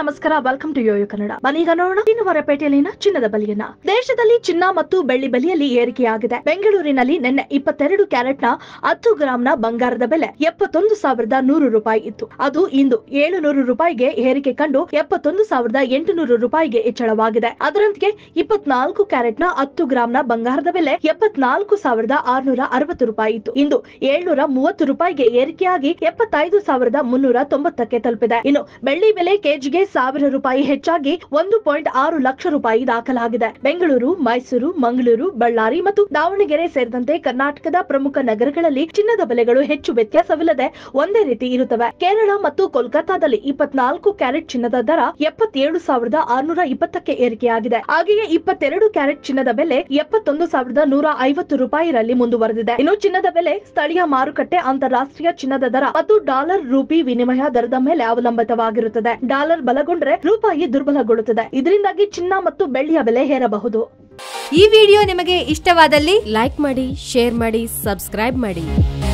ನಮಸ್ಕಾರ welcome to Yoyo Kannada ಮನೀಗ ನೋಡೋಣ ಇನ್ನು ಹೊರಪೇಟೆಯಲ್ಲಿನ ಚಿನ್ನದ ಬಲಿಯನ್ನ ದೇಶದಲ್ಲಿ ಚಿನ್ನ ಮತ್ತು ಬೆಳ್ಳಿ ಬಲಿಯಲ್ಲಿ ಏರಿಕೆಯಾಗಿದೆ ಬೆಂಗಳೂರಿನಲ್ಲಿ ನಿನ್ನೆ ಇಪ್ಪತ್ತೆರಡು ಕ್ಯಾರೆಟ್ನ ಹತ್ತು ಗ್ರಾಂನ ಬಂಗಾರದ ಬೆಲೆ ಎಪ್ಪತ್ತೊಂದು ಸಾವಿರದ ನೂರು ರೂಪಾಯಿ ಇತ್ತು ಅದು ಇಂದು ಏಳು ನೂರು ರೂಪಾಯಿಗೆ ಏರಿಕೆ ಕಂಡು ಎಪ್ಪತ್ತೊಂದು ಸಾವಿರದ ಎಂಟುನೂರು ರೂಪಾಯಿಗೆ ಹೆಚ್ಚಳವಾಗಿದೆ ಅದರಂತೆ ಇಪ್ಪತ್ನಾಲ್ಕು ಕ್ಯಾರೆಟ್ನ ಹತ್ತು ಗ್ರಾಂನ ಬಂಗಾರದ ಬೆಲೆ ಎಪ್ಪತ್ನಾಲ್ಕು ಸಾವಿರದ ಆರ್ನೂರ ಅರವತ್ತು ರೂಪಾಯಿ ಇತ್ತು ಇಂದು ಏಳ್ನೂರ ಮೂವತ್ತು ರೂಪಾಯಿಗೆ ಏರಿಕೆಯಾಗಿ ಎಪ್ಪತ್ತೈದು ಸಾವಿರದ ಮುನ್ನೂರ ತೊಂಬತ್ತಕ್ಕೆ ತಲುಪಿದೆ ಇನ್ನು ಬೆಳ್ಳಿ ಬೆಲೆ ಕೆಜಿಗೆ ಸಾವಿರ ರೂಪಾಯಿ ಹೆಚ್ಚಾಗಿ ಒಂದು ಪಾಯಿಂಟ್ ಆರು ಲಕ್ಷ ರೂಪಾಯಿ ದಾಖಲಾಗಿದೆ ಬೆಂಗಳೂರು ಮೈಸೂರು ಮಂಗಳೂರು ಬಳ್ಳಾರಿ ಮತ್ತು ದಾವಣಗೆರೆ ಸೇರಿದಂತೆ ಕರ್ನಾಟಕದ ಪ್ರಮುಖ ನಗರಗಳಲ್ಲಿ ಚಿನ್ನದ ಬೆಲೆಗಳು ಹೆಚ್ಚು ವ್ಯತ್ಯಾಸವಿಲ್ಲದೆ ಒಂದೇ ರೀತಿ ಇರುತ್ತವೆ ಕೇರಳ ಮತ್ತು ಕೋಲ್ಕತ್ತಾದಲ್ಲಿ ಇಪ್ಪತ್ನಾಲ್ಕು ಕ್ಯಾರೆಟ್ ಚಿನ್ನದ ದರ ಎಪ್ಪತ್ತೇಳು ಸಾವಿರದ ಆರುನೂರ ಇಪ್ಪತ್ತಕ್ಕೆ ಏರಿಕೆಯಾಗಿದೆ ಹಾಗೆಯೇ ಇಪ್ಪತ್ತೆರಡು ಕ್ಯಾರೆಟ್ ಚಿನ್ನದ ಬೆಲೆ ಎಪ್ಪತ್ತೊಂದು ಸಾವಿರದ ನೂರ ಐವತ್ತು ರಲ್ಲಿ ಮುಂದುವರೆದಿದೆ ಇನ್ನು ಚಿನ್ನದ ಬೆಲೆ ಸ್ಥಳೀಯ ಮಾರುಕಟ್ಟೆ ಅಂತಾರಾಷ್ಟ್ರೀಯ ಚಿನ್ನದ ದರ ಮತ್ತು ಡಾಲರ್ ರೂಪಿ ವಿನಿಮಯ ದರದ ಮೇಲೆ ಅವಲಂಬಿತವಾಗಿರುತ್ತದೆ ಡಾಲರ್ ಬಲಗೊಂಡ್ರೆ ರೂಪಾಯಿ ದುರ್ಬಲಗೊಳ್ಳುತ್ತದೆ ಇದರಿಂದಾಗಿ ಚಿನ್ನ ಮತ್ತು ಬೆಳ್ಳಿಯ ಬೆಲೆ ಹೇರಬಹುದು ಈ ವಿಡಿಯೋ ನಿಮಗೆ ಇಷ್ಟವಾದಲ್ಲಿ ಲೈಕ್ ಮಾಡಿ ಶೇರ್ ಮಾಡಿ ಸಬ್ಸ್ಕ್ರೈಬ್ ಮಾಡಿ